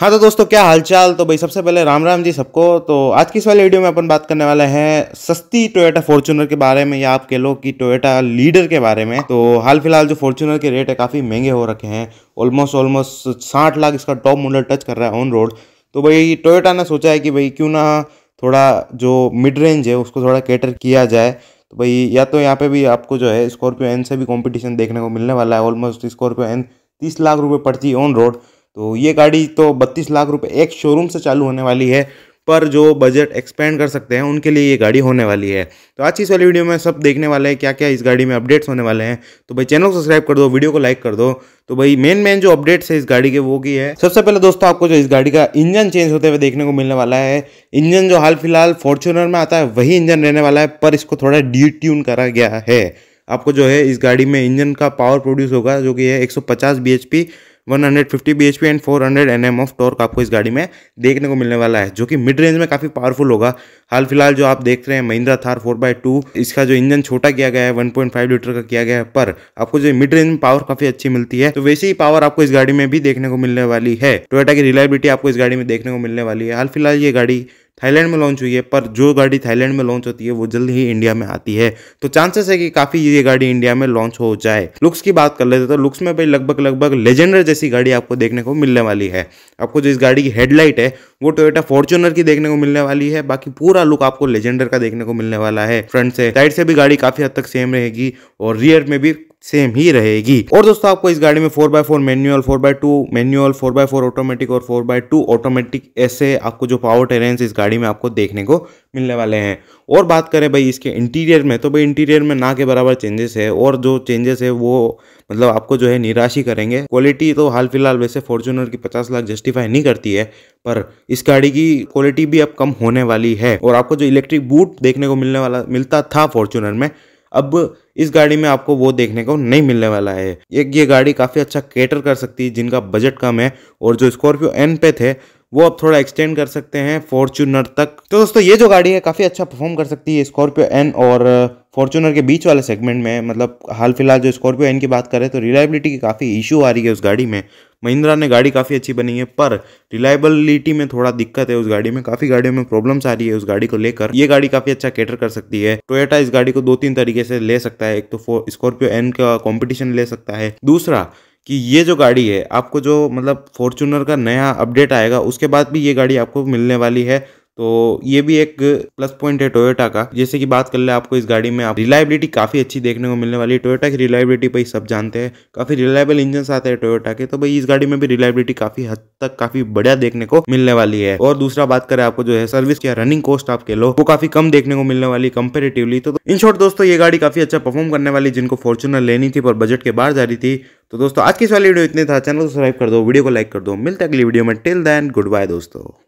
हाँ तो दोस्तों क्या हालचाल तो भाई सबसे पहले राम राम जी सबको तो आज की इस वाले वीडियो में अपन बात करने वाले हैं सस्ती टोयोटा फॉर्चूनर के बारे में या आप कह लो कि टोयोटा लीडर के बारे में तो हाल फिलहाल जो फॉर्चूनर के रेट है काफ़ी महंगे हो रखे हैं ऑलमोस्ट ऑलमोस्ट साठ लाख इसका टॉप मॉडल टच कर रहा है ऑन रोड तो भाई टोयोटा ने सोचा है कि भाई क्यों ना थोड़ा जो मिड रेंज है उसको थोड़ा कैटर किया जाए तो भाई या तो यहाँ पर भी आपको जो है स्कॉर्पियो एन से भी कॉम्पिटिशन देखने को मिलने वाला है ऑलमोस्ट स्कॉर्पियो एन तीस लाख रुपये पड़ती ऑन रोड तो ये गाड़ी तो बत्तीस लाख रुपये एक शोरूम से चालू होने वाली है पर जो बजट एक्सपेंड कर सकते हैं उनके लिए ये गाड़ी होने वाली है तो आज की इस वाली वीडियो में सब देखने वाले हैं क्या क्या इस गाड़ी में अपडेट्स होने वाले हैं तो भाई चैनल को सब्सक्राइब कर दो वीडियो को लाइक कर दो तो भाई मेन मेन जो अपडेट्स है इस गाड़ी के वो की है सबसे पहले दोस्तों आपको जो इस गाड़ी का इंजन चेंज होते हुए देखने को मिलने वाला है इंजन जो हाल फिलहाल फॉर्चुनर में आता है वही इंजन रहने वाला है पर इसको थोड़ा डी ट्यून करा गया है आपको जो है इस गाड़ी में इंजन का पावर प्रोड्यूस होगा जो कि है 150 सौ 150 bhp and 400 nm of torque आपको इस गाड़ी में देखने को मिलने वाला है जो कि मिड रेंज में काफ़ी पावरफुल होगा हाल फिलहाल जो आप देख रहे हैं महिंद्रा थार 4x2 इसका जो इंजन छोटा किया गया है 1.5 लीटर का किया गया है पर आपको जो मिड रेंज में पावर काफ़ी अच्छी मिलती है तो वैसे ही पावर आपको इस गाड़ी में भी देखने को मिलने वाली है टोयोटा की रिलायबिलिटी आपको इस गाड़ी में देखने को मिलने वाली है हाल फिलहाल ये गाड़ी थाईलैंड में लॉन्च हुई है पर जो गाड़ी थाईलैंड में लॉन्च होती है वो जल्द ही इंडिया में आती है तो चांसेस है कि काफी ये गाड़ी इंडिया में लॉन्च हो जाए लुक्स की बात कर लेते तो लुक्स में भाई लगभग लगभग लेजेंडर जैसी गाड़ी आपको देखने को मिलने वाली है आपको जो इस गाड़ी की हेडलाइट है वो टोयोटा फॉर्चुनर की देखने को मिलने वाली है बाकी पूरा लुक आपको लेजेंडर का देखने को मिलने वाला है फ्रंट से साइड से भी गाड़ी काफी हद तक सेम रहेगी और रियर में भी सेम ही रहेगी और दोस्तों आपको इस गाड़ी में four by four manual four by two manual four by four automatic और फोर बाय टू ऑटोमेटिक ऐसे आपको जो पावर टेरेंस इस गाड़ी में आपको देखने को मिलने वाले हैं और बात करें भाई इसके इंटीरियर में तो भाई इंटीरियर में ना के बराबर चेंजेस है और जो चेंजेस है वो मतलब आपको जो है निराश ही करेंगे क्वालिटी तो हाल फिलहाल वैसे फॉर्चुनर की पचास लाख जस्टिफाई नहीं करती है पर इस गाड़ी की क्वालिटी भी अब कम होने वाली है और आपको जो इलेक्ट्रिक बूट देखने को मिलने वाला मिलता था फॉर्चुनर में अब इस गाड़ी में आपको वो देखने को नहीं मिलने वाला है एक ये गाड़ी काफ़ी अच्छा केटर कर सकती है जिनका बजट कम है और जो स्कॉर्पियो एन पे थे वो आप थोड़ा एक्सटेंड कर सकते हैं फॉर्चूनर तक तो दोस्तों ये जो गाड़ी है काफ़ी अच्छा परफॉर्म कर सकती है स्कॉर्पियो एन और फॉर्चूनर के बीच वाले सेगमेंट में मतलब हाल फिलहाल जो स्कॉर्पियो एन की बात करें तो रिलायबिलिटी की काफ़ी इशू आ रही है उस गाड़ी में महिंद्रा ने गाड़ी काफ़ी अच्छी बनी है पर रिलायबिलिटी में थोड़ा दिक्कत है उस गाड़ी में काफ़ी गाड़ियों में प्रॉब्लम्स आ रही है उस गाड़ी को लेकर ये गाड़ी काफ़ी अच्छा कैटर कर सकती है टोयोटा इस गाड़ी को दो तीन तरीके से ले सकता है एक तो स्कॉर्पियो एन का कॉम्पिटिशन ले सकता है दूसरा कि ये जो गाड़ी है आपको जो मतलब फॉर्चूनर का नया अपडेट आएगा उसके बाद भी ये गाड़ी आपको मिलने वाली है तो ये भी एक प्लस पॉइंट है टोयोटा का जैसे कि बात कर ले आपको इस गाड़ी में आप रिलायबिलिटी काफ़ी अच्छी देखने को मिलने वाली है टोयोटा की रिलायबिलिटी भाई सब जानते हैं काफ़ी रिलायबल इंजन आते हैं टोयोटा के तो भाई इस गाड़ी में भी रिलायबिलिटी काफ़ी हद तक काफ़ी बढ़िया देखने को मिलने वाली है और दूसरा बात करें आपको जो है सर्विस या रनिंग कॉस्ट आप लो वो काफ़ी कम देखने को मिलने वाली कंपेरेटिवली तो, तो इन शॉर्ट दोस्तों ये गाड़ी काफ़ी अच्छा परफॉर्म करने वाली जिनको फॉर्चुनर लेनी थी पर बजट के बाहर जा रही थी तो दोस्तों आज की इस वाली वीडियो इतने था चैनल को सब्सक्राइब कर दो वीडियो को लाइक कर दो मिलते अगली वीडियो में टिल दैन गुड बाय दोस्तों